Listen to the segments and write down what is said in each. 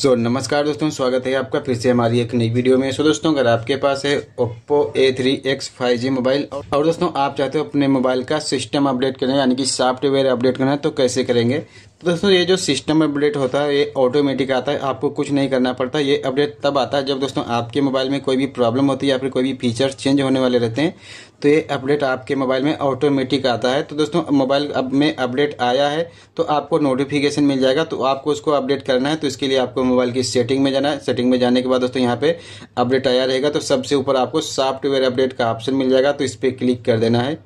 सो so, नमस्कार दोस्तों स्वागत है आपका फिर से हमारी एक नई वीडियो में सो so, दोस्तों अगर आपके पास है Oppo A three X five G mobile और दोस्तों आप चाहते हो अपने मोबाइल का सिस्टम अपडेट करना यानी कि सॉफ्टवेयर अपडेट करना तो कैसे करेंगे तो दोस्तों ये जो सिस्टम अपडेट होता है ये ऑटोमेटिक आता है आपको कुछ नहीं करना पड़ता ये अपडेट तब आता है जब दोस्तों आपके मोबाइल में कोई भी प्रॉब्लम होती है या फिर कोई भी फीचर्स चेंज होने वाले रहते हैं तो ये अपडेट आपके मोबाइल में ऑटोमेटिक आता है तो दोस्तों मोबाइल अब में अपडेट आया है तो आपको नोटिफिकेशन मिल जाएगा तो आपको उसको अपडेट करना है तो इसके लिए आपको मोबाइल की सेटिंग में जाना है सेटिंग में जाने के बाद दोस्तों यहाँ पे अपडेट आया रहेगा तो सबसे ऊपर आपको सॉफ्टवेयर अपडेट का ऑप्शन मिल जाएगा तो इस पर क्लिक कर देना है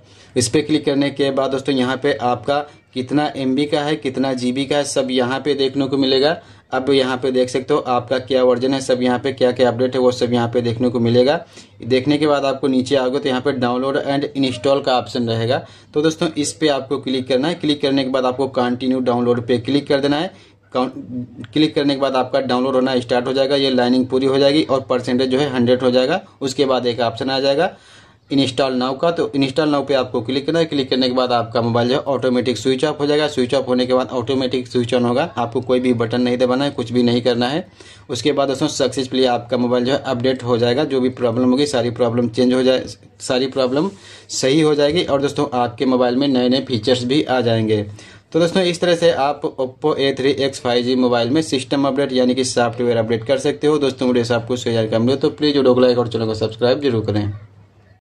इस पर क्लिक करने के बाद दोस्तों यहाँ पे आपका कितना एम का है कितना जी का है सब यहाँ पे देखने को मिलेगा अब यहाँ पे देख सकते हो आपका क्या वर्जन है सब यहाँ पे क्या क्या अपडेट है वो सब यहाँ पे देखने को मिलेगा देखने के बाद आपको नीचे आओगे तो यहाँ पे डाउनलोड एंड इंस्टॉल का ऑप्शन रहेगा तो दोस्तों इस पे आपको क्लिक करना है क्लिक करने के बाद आपको कंटिन्यू डाउनलोड पे क्लिक कर देना है क्लिक करने के बाद आपका डाउनलोड होना स्टार्ट हो जाएगा ये लाइनिंग पूरी हो जाएगी और परसेंटेज जो है हंड्रेड हो जाएगा उसके बाद एक ऑप्शन आ जाएगा इंस्टॉल नाउ का तो इंस्टॉल नाउ पे आपको क्लिक करना है क्लिक करने के बाद आपका मोबाइल जो है ऑटोमेटिक स्विच ऑफ हो जाएगा स्विच ऑफ होने के बाद ऑटोमेटिक स्विच ऑन होगा आपको कोई भी बटन नहीं दबाना है कुछ भी नहीं करना है उसके बाद दोस्तों सक्सेसफुली आपका मोबाइल जो है अपडेट हो जाएगा जो भी प्रॉब्लम होगी सारी प्रॉब्लम चेंज हो जाए सारी प्रॉब्लम सही हो जाएगी और दोस्तों आपके मोबाइल में नए नए फीचर्स भी आ जाएंगे तो दोस्तों इस तरह से आप Oppo A three X five G mobile में सिस्टम अपडेट यानी कि सॉफ्टवेयर अपडेट कर सकते हो दोस्तों वीडियो आपको शेयर कर मिले तो प्लीज़ वीडियो को लाइक और चैनल को सब्सक्राइब जरूर करें